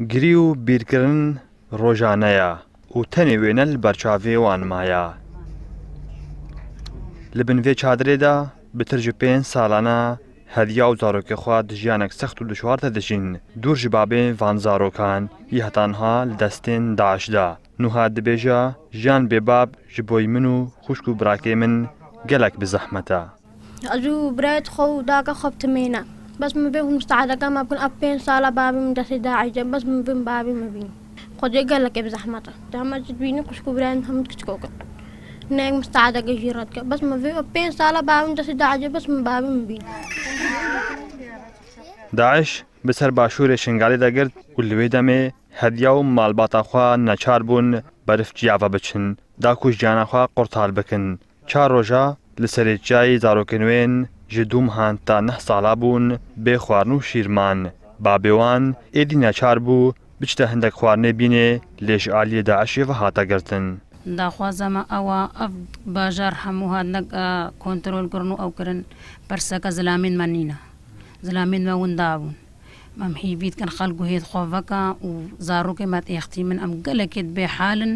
گری و بیرکردن ڕۆژانەیە و تەنێ وێنە لە بەرچاوێوانمایە لە بنوێ چادرێدا بترژ پێنج ساڵانە هەدیا و زارۆکە خوا دژیانێک سەخت و دشوارتە دەژین دوور ژ بابێ ڤانزارۆکان ی هەتانها لە دەستێن داعشدا نوها دەبێژە ژیان بێباب ji بۆی من و خوشک و براکێ من gelek bi zehmete. Ez û birayet xew dake xebtimêne. بس ما بين مستعدة كما أكون أبين صالة بابي من دسي داعي بس ما بين بابي ما بين قد يقال لك بزحمته زحمة جدبيني كش كبران محمد كتكوكا نايم مستعدة جيراتك بس ما بين أبين صالة بابي من دسي داعي بس ما بابي ما بين داعش بسر باشور شنگالی دەگرت و لەوێ دەمێ هەدیا و ماڵباتاخوا نەچار بوون بەرف جیاوا بچن داکوش جیانەخوا قورتال بکن چار ڕۆژە لە سەرێکجیایی زارۆکن ji dûmhan ta neh sala bûn bê xwarin û şîrman. Babêwan êdî neçar bû biçte hindek xwarinê bînê lê ji aliyê Daişê ve hata girtin. داخوازەمە ئەوە ئەف باژار هەمووها نەک کۆنتترۆلگرن و ئەو کرن پرسەکە زلامین منینە زلامین مە وندابوون ئەم هیبیت کەن خەلگو هێت خۆڤەکە و زارروکی مات ئێختی من ئەم گەلەکێت بێ حالن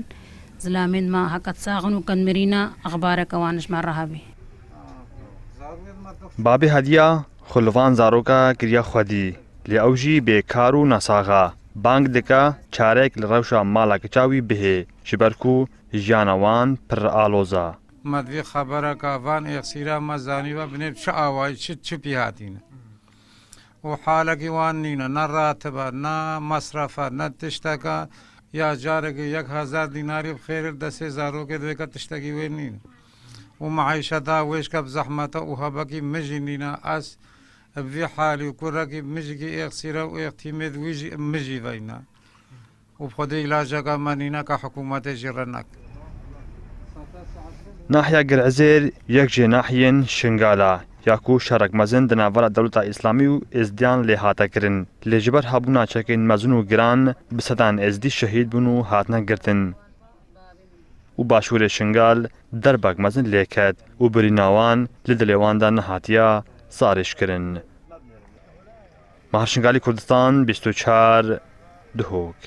زلامین ما هەکەت ساغن و کەنمرینە ئەخبارەکەوانشمان ڕهابی بابی هدیا خلوان زاروکا کریا خودی لی اوجی بیکار و نساغا بانگ دکا چارێک لە ڕەوشە ماڵاکە چاوی بهێ شبەرکو ژیانەوان پر ئالۆزا مەدوێ خەبەرە کاڤان ئێخسیرا مەزانیوە بنێ چ ئاوای چ چ پیهاتینە و حالەکی وان نینە نەڕاتبە نا مەصرفە نە تشتەکە یا جارێکی 1000 دیناری خێر دەسێ زارۆکە دوێکە تشتەکی وێ نینە ومعيشتها ويشكب زحمتها وهبكي مجنينا أس في حالي وكركي مجي اغسيرا واغتماد ويجي مجي فينا وبخدي لا جاكا مانينا كحكومة جيرانك ناحية قرعزير يكجي ناحيين شنغالا یاکو شرک مزن د ناور دولت اسلامی او ازدیان له هاته کرن لجبر هبونا چکن مزنو گران بسدان ازدی شهید بونو هاتنه گرتن و باشوورێ شنگال دەربەک مەزن لێکەت و بریناوان لە دلێواندا نەهاتیا ساریشکردن. ماهشنگالی کوردستان 24 دهۆک.